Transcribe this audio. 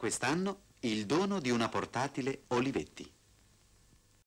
Quest'anno il dono di una portatile Olivetti.